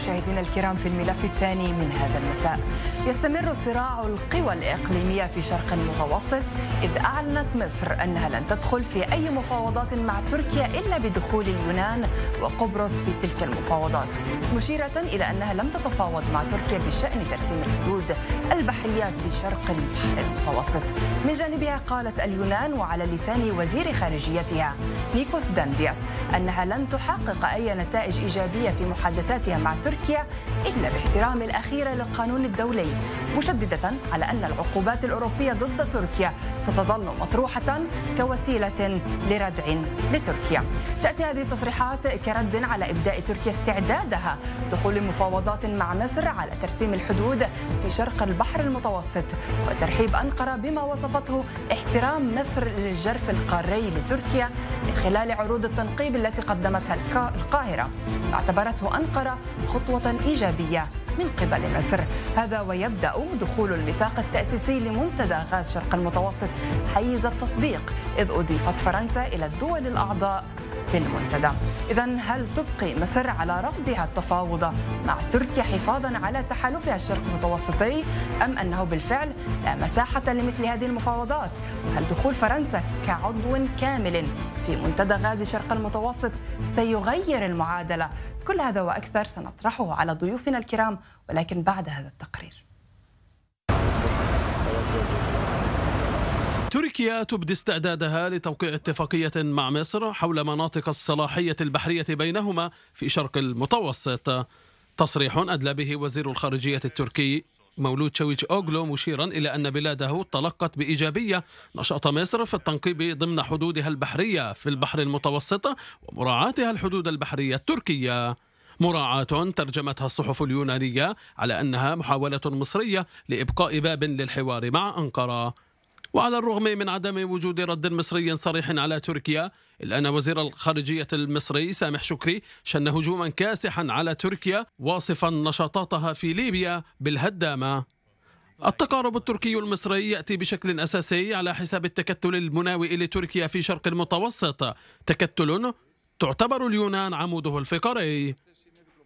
مشاهدينا الكرام في الملف الثاني من هذا المساء يستمر صراع القوى الإقليمية في شرق المتوسط إذ أعلنت مصر أنها لن تدخل في أي مفاوضات مع تركيا إلا بدخول اليونان وقبرص في تلك المفاوضات مشيرة إلى أنها لم تتفاوض مع تركيا بشأن ترسيم الحدود البحرية في شرق البحر المتوسط من جانبها قالت اليونان وعلى لسان وزير خارجيتها نيكوس داندياس أنها لن تحقق أي نتائج إيجابية في محادثاتها مع تركيا Türkiye إلا باحترام الأخيرة للقانون الدولي مشددة على أن العقوبات الأوروبية ضد تركيا ستظل مطروحة كوسيلة لردع لتركيا تأتي هذه التصريحات كرد على إبداء تركيا استعدادها دخول مفاوضات مع مصر على ترسيم الحدود في شرق البحر المتوسط وترحيب أنقرة بما وصفته احترام مصر للجرف القاري لتركيا من خلال عروض التنقيب التي قدمتها القاهرة اعتبرته أنقرة خطوة إيجابية إيجابية من قبل مصر هذا ويبدأ دخول الميثاق التأسيسي لمنتدى غاز شرق المتوسط حيز التطبيق إذ أضيفت فرنسا إلى الدول الأعضاء في المنتدى إذا هل تبقي مصر على رفضها التفاوض مع تركيا حفاظا على تحالفها الشرق المتوسطي أم أنه بالفعل لا مساحة لمثل هذه المفاوضات وهل دخول فرنسا كعضو كامل في منتدى غازي شرق المتوسط سيغير المعادلة كل هذا وأكثر سنطرحه على ضيوفنا الكرام ولكن بعد هذا التقرير تركيا تبدي استعدادها لتوقيع اتفاقية مع مصر حول مناطق الصلاحية البحرية بينهما في شرق المتوسط تصريح أدلى به وزير الخارجية التركي مولود شويش أوغلو مشيرا إلى أن بلاده تلقت بإيجابية نشاط مصر في التنقيب ضمن حدودها البحرية في البحر المتوسط ومراعاتها الحدود البحرية التركية مراعاة ترجمتها الصحف اليونانية على أنها محاولة مصرية لإبقاء باب للحوار مع أنقرة وعلى الرغم من عدم وجود رد مصري صريح على تركيا إلا أن وزير الخارجية المصري سامح شكري شن هجوما كاسحا على تركيا واصفا نشاطاتها في ليبيا بالهدامة التقارب التركي المصري يأتي بشكل أساسي على حساب التكتل المناوئ لتركيا في شرق المتوسط تكتل تعتبر اليونان عموده الفقري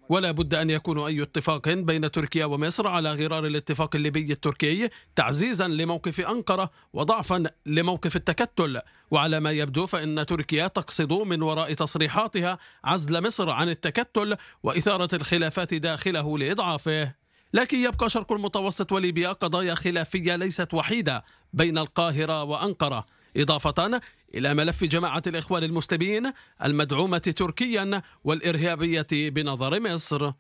ولا بد أن يكون أي اتفاق بين تركيا ومصر على غرار الاتفاق الليبي التركي تعزيزا لموقف أنقرة وضعفا لموقف التكتل وعلى ما يبدو فإن تركيا تقصد من وراء تصريحاتها عزل مصر عن التكتل وإثارة الخلافات داخله لإضعافه لكن يبقى شرق المتوسط وليبيا قضايا خلافية ليست وحيدة بين القاهرة وأنقرة إضافة إلى ملف جماعة الإخوان المسلمين المدعومة تركيا والإرهابية بنظر مصر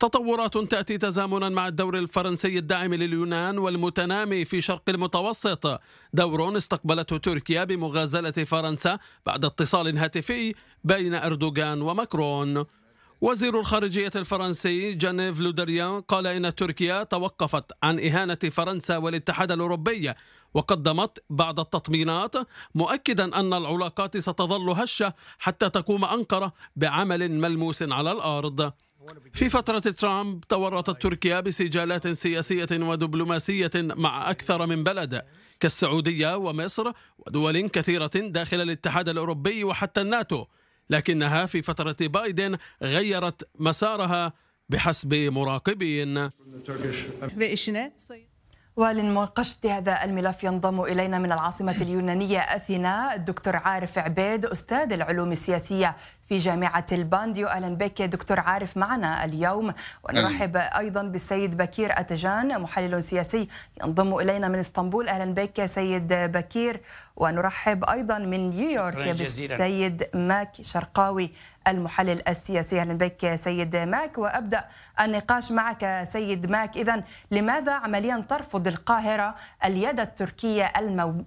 تطورات تأتي تزامنا مع الدور الفرنسي الداعم لليونان والمتنامي في شرق المتوسط دور استقبلته تركيا بمغازلة فرنسا بعد اتصال هاتفي بين أردوغان ومكرون وزير الخارجية الفرنسي جانيف لودريان قال إن تركيا توقفت عن إهانة فرنسا والاتحاد الأوروبي وقدمت بعض التطمينات مؤكدا أن العلاقات ستظل هشة حتى تقوم أنقرة بعمل ملموس على الأرض في فترة ترامب تورطت تركيا بسجالات سياسية ودبلوماسية مع أكثر من بلد كالسعودية ومصر ودول كثيرة داخل الاتحاد الأوروبي وحتى الناتو لكنها في فترة بايدن غيرت مسارها بحسب مراقبين ولمناقشة هذا الملف ينضم إلينا من العاصمة اليونانية أثينا الدكتور عارف عبيد أستاذ العلوم السياسية في جامعة البانديو أهلا بك دكتور عارف معنا اليوم ونرحب أيضا بالسيد بكير أتجان محلل سياسي ينضم إلينا من اسطنبول أهلا بك سيد بكير ونرحب أيضا من نيويورك بالسيد ماك شرقاوي المحلل السياسي اهلا بك سيد ماك وابدا النقاش معك سيد ماك اذا لماذا عمليا ترفض القاهره اليد التركيه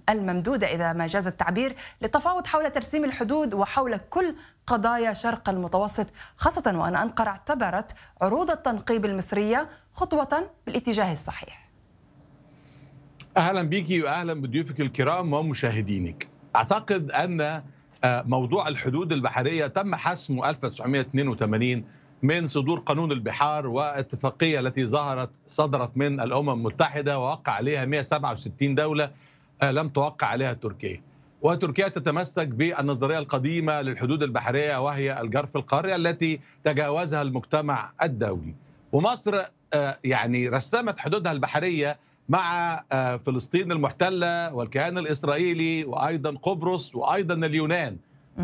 الممدوده اذا ما جاز التعبير للتفاوض حول ترسيم الحدود وحول كل قضايا شرق المتوسط خاصه وان انقره اعتبرت عروض التنقيب المصريه خطوه بالاتجاه الصحيح اهلا بك واهلا بضيوفك الكرام ومشاهدينك اعتقد ان آه، موضوع الحدود البحريه تم حسمه 1982 من صدور قانون البحار واتفاقيه التي ظهرت صدرت من الامم المتحده ووقع عليها 167 دوله آه، لم توقع عليها تركيا. وتركيا تتمسك بالنظريه القديمه للحدود البحريه وهي الجرف القاري التي تجاوزها المجتمع الدولي. ومصر آه، يعني رسمت حدودها البحريه مع آه، فلسطين المحتله والكيان الاسرائيلي وايضا قبرص وايضا اليونان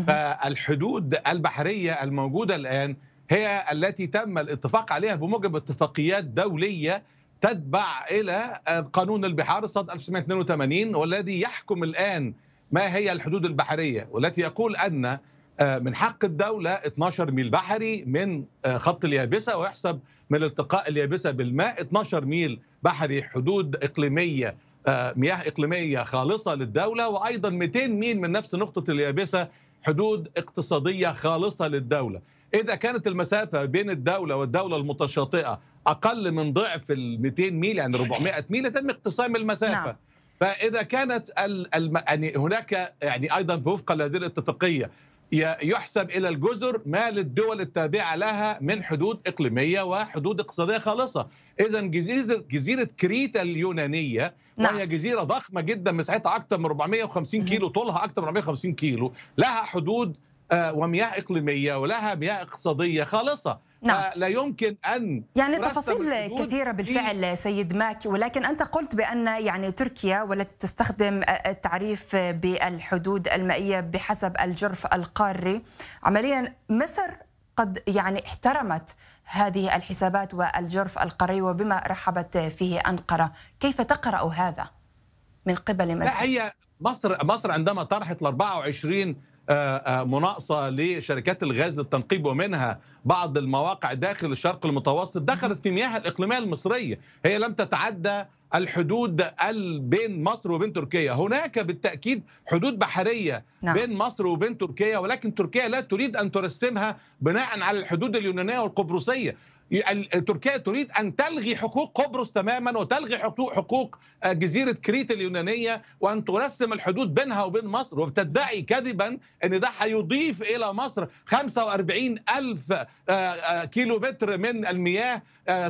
فالحدود البحريه الموجوده الان هي التي تم الاتفاق عليها بموجب اتفاقيات دوليه تتبع الى آه، قانون البحار صد 1982 والذي يحكم الان ما هي الحدود البحريه والتي يقول ان آه، من حق الدولة 12 ميل بحري من آه، خط اليابسة ويحسب من التقاء اليابسة بالماء 12 ميل بحري حدود إقليمية آه، مياه إقليمية خالصة للدولة وأيضا 200 ميل من نفس نقطة اليابسة حدود اقتصادية خالصة للدولة إذا كانت المسافة بين الدولة والدولة المتشاطئة أقل من ضعف ال 200 ميل يعني 400 ميل يتم اقتسام المسافة نعم. فإذا كانت الم... يعني هناك يعني أيضا وفقا لهذه الاتفاقية يحسب الى الجزر ما للدول التابعه لها من حدود اقليميه وحدود اقتصاديه خالصه اذا جزيره جزيره كريتا اليونانيه نعم. وهي جزيره ضخمه جدا مساحتها اكثر من 450 كيلو طولها اكثر من 450 كيلو لها حدود آه، ومياه اقليميه ولها مياه اقتصاديه خالصه نعم. لا يمكن ان يعني تفاصيل كثيره بالفعل سيد ماك ولكن انت قلت بان يعني تركيا والتي تستخدم التعريف بالحدود المائيه بحسب الجرف القاري عمليا مصر قد يعني احترمت هذه الحسابات والجرف القاري وبما رحبت فيه انقره كيف تقرا هذا من قبل مصر لا هي مصر مصر عندما طرحت ال 24 آه، آه، مناقصه لشركات الغاز للتنقيب ومنها بعض المواقع داخل الشرق المتوسط دخلت في مياه الاقليميه المصريه هي لم تتعدى الحدود بين مصر وبين تركيا هناك بالتأكيد حدود بحرية نعم. بين مصر وبين تركيا ولكن تركيا لا تريد أن ترسمها بناء على الحدود اليونانية والقبرصية تركيا تريد ان تلغي حقوق قبرص تماما وتلغي حقوق آه، جزيره كريت اليونانيه وان ترسم الحدود بينها وبين مصر وبتدعي كذبا ان ده هيضيف الى مصر 45 الف آه، آه، كيلو متر من المياه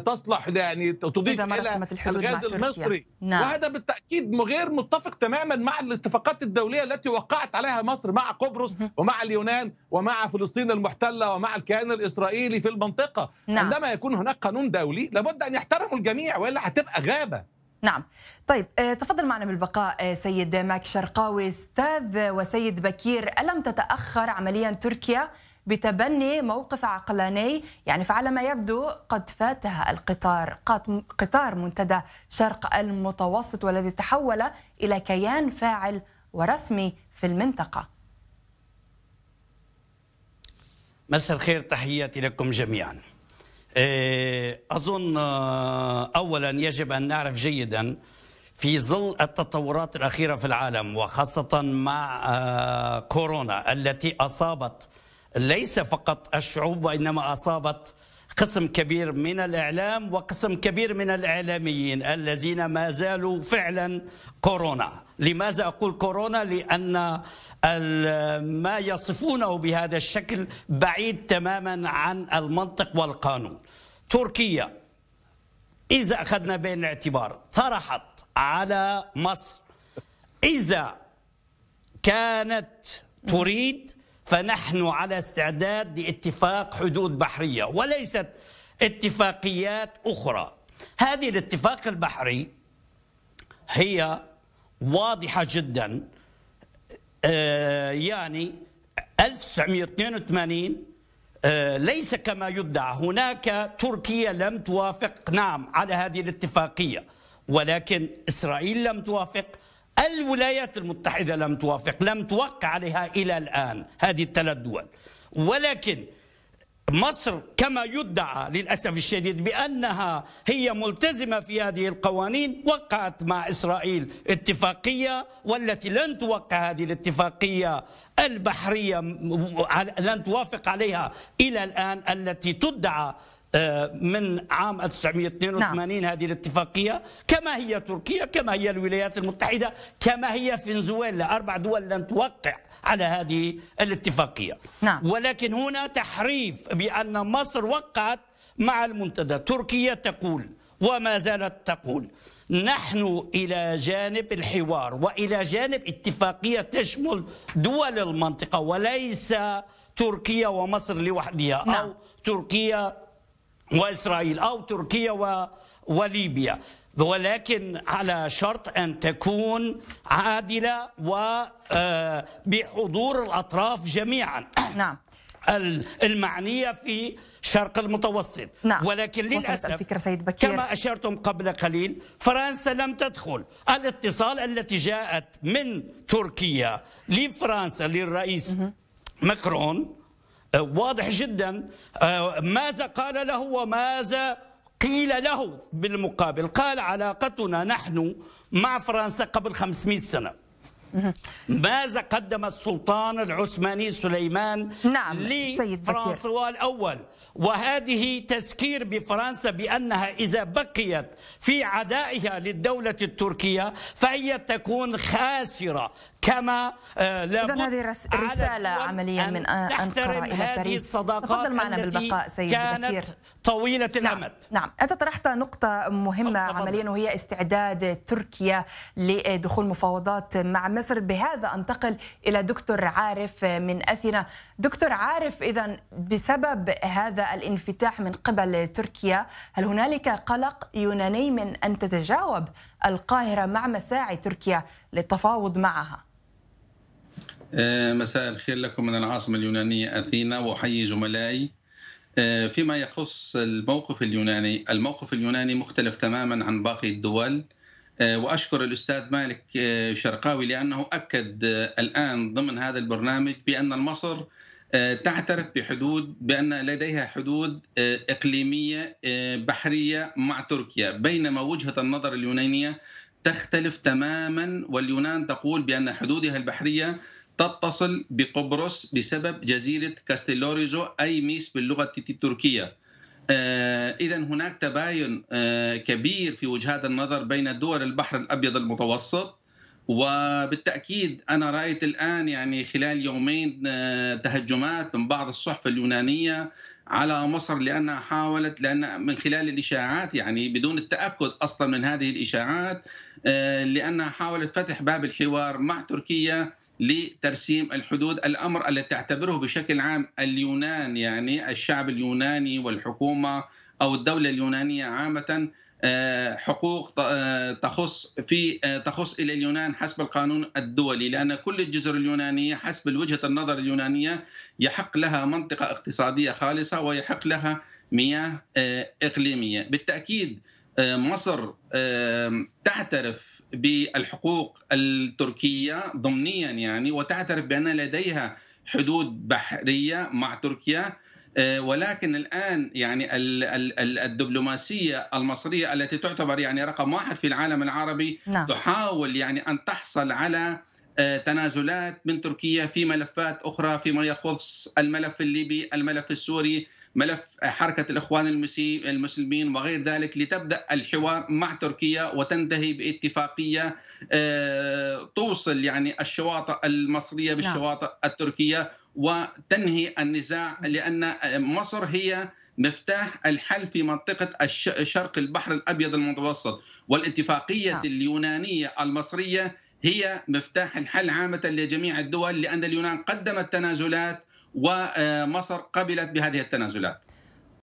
تصلح يعني تضيف الى الغاز المصري نعم. وهذا بالتاكيد غير متفق تماما مع الاتفاقات الدوليه التي وقعت عليها مصر مع قبرص ومع اليونان ومع فلسطين المحتله ومع الكيان الاسرائيلي في المنطقه نعم. عندما يكون هناك قانون دولي لابد ان يحترمه الجميع والا هتبقى غابه نعم طيب آه، تفضل معنا بالبقاء آه، سيد ماك شرقاوي استاذ وسيد بكير ألم تتأخر عمليا تركيا بتبني موقف عقلاني يعني فعلى ما يبدو قد فاتها القطار قطار منتدى شرق المتوسط والذي تحول إلى كيان فاعل ورسمي في المنطقة مساء الخير تحياتي لكم جميعاً آه، أظن آه، أولا يجب أن نعرف جيدا في ظل التطورات الأخيرة في العالم وخاصة مع آه، كورونا التي أصابت ليس فقط الشعوب وإنما أصابت قسم كبير من الإعلام وقسم كبير من الإعلاميين الذين ما زالوا فعلا كورونا لماذا أقول كورونا؟ لأن ما يصفونه بهذا الشكل بعيد تماما عن المنطق والقانون تركيا إذا أخذنا بين الاعتبار طرحت على مصر إذا كانت تريد فنحن على استعداد لاتفاق حدود بحرية وليست اتفاقيات أخرى هذه الاتفاق البحري هي واضحة جدا آه، يعني 1982 آه، ليس كما يدعى هناك تركيا لم توافق نعم على هذه الاتفاقية ولكن إسرائيل لم توافق الولايات المتحدة لم توافق لم توقع عليها إلى الآن هذه الثلاث دول ولكن مصر كما يدعى للأسف الشديد بأنها هي ملتزمة في هذه القوانين وقعت مع إسرائيل اتفاقية والتي لن توقع هذه الاتفاقية البحرية لن توافق عليها إلى الآن التي تدعى آه، من عام 1982 نعم. هذه الاتفاقية كما هي تركيا كما هي الولايات المتحدة كما هي فنزويلا أربع دول لن توقع على هذه الاتفاقية نعم. ولكن هنا تحريف بأن مصر وقعت مع المنتدى تركيا تقول وما زالت تقول نحن إلى جانب الحوار وإلى جانب اتفاقية تشمل دول المنطقة وليس تركيا ومصر لوحدها نعم. أو تركيا وإسرائيل أو تركيا و... وليبيا ولكن على شرط أن تكون عادلة وبحضور آه، الأطراف جميعا نعم المعنية في شرق المتوسط نعم. ولكن للأسف الفكرة سيد بكير. كما أشرتم قبل قليل فرنسا لم تدخل الاتصال التي جاءت من تركيا لفرنسا للرئيس مكرون آه، واضح جدا آه، ماذا قال له وماذا قيل له بالمقابل قال علاقتنا نحن مع فرنسا قبل 500 سنة ماذا قدم السلطان العثماني سليمان نعم لفرانسوا الأول وهذه تذكير بفرنسا بأنها إذا بقيت في عدائها للدولة التركية فهي تكون خاسرة كما آه، لابد هذه رسالة عمليا من أنقرة إلى باريس الصداقات تفضل معنا بالبقاء سيد كانت بكير طويلة نعم. الأمد نعم أنت طرحت نقطة مهمة عمليا وهي استعداد تركيا لدخول مفاوضات مع مصر بهذا أنتقل إلى دكتور عارف من أثينا دكتور عارف إذا بسبب هذا الانفتاح من قبل تركيا هل هنالك قلق يوناني من أن تتجاوب القاهرة مع مساعي تركيا للتفاوض معها آه، مساء الخير لكم من العاصمة اليونانية أثينا وأحيي زملائي آه، فيما يخص الموقف اليوناني الموقف اليوناني مختلف تماما عن باقي الدول آه، وأشكر الأستاذ مالك شرقاوي لأنه أكد الآن ضمن هذا البرنامج بأن مصر تعترف بحدود بأن لديها حدود إقليمية بحرية مع تركيا بينما وجهة النظر اليونانية تختلف تماما واليونان تقول بأن حدودها البحرية تتصل بقبرص بسبب جزيرة كاستيلوريزو أي ميس باللغة التركية آه، إذا هناك تباين آه، كبير في وجهات النظر بين دول البحر الأبيض المتوسط وبالتأكيد أنا رأيت الآن يعني خلال يومين آه، تهجمات من بعض الصحف اليونانية على مصر لأنها حاولت لأن من خلال الإشاعات يعني بدون التأكد أصلا من هذه الإشاعات لأنها حاولت فتح باب الحوار مع تركيا لترسيم الحدود الامر الذي تعتبره بشكل عام اليونان يعني الشعب اليوناني والحكومه او الدوله اليونانيه عامه آه، حقوق آه، تخص في آه، تخص الى اليونان حسب القانون الدولي لان كل الجزر اليونانيه حسب وجهه النظر اليونانيه يحق لها منطقه اقتصاديه خالصه ويحق لها مياه اقليميه بالتاكيد مصر تعترف بالحقوق التركيه ضمنيا يعني وتعترف بان لديها حدود بحريه مع تركيا آه، ولكن الان يعني الدبلوماسيه المصريه التي تعتبر يعني رقم واحد في العالم العربي نعم. تحاول يعني ان تحصل على آه، تنازلات من تركيا في ملفات اخرى فيما يخص الملف الليبي، الملف السوري، ملف حركة الإخوان المسلمين وغير ذلك لتبدأ الحوار مع تركيا وتنتهي باتفاقية آه، توصل يعني الشواطئ المصرية نعم. بالشواطئ التركية وتنهي النزاع لأن مصر هي مفتاح الحل في منطقة شرق البحر الأبيض المتوسط والاتفاقية نعم. اليونانية المصرية هي مفتاح الحل عامة لجميع الدول لأن اليونان قدمت تنازلات ومصر قبلت بهذه التنازلات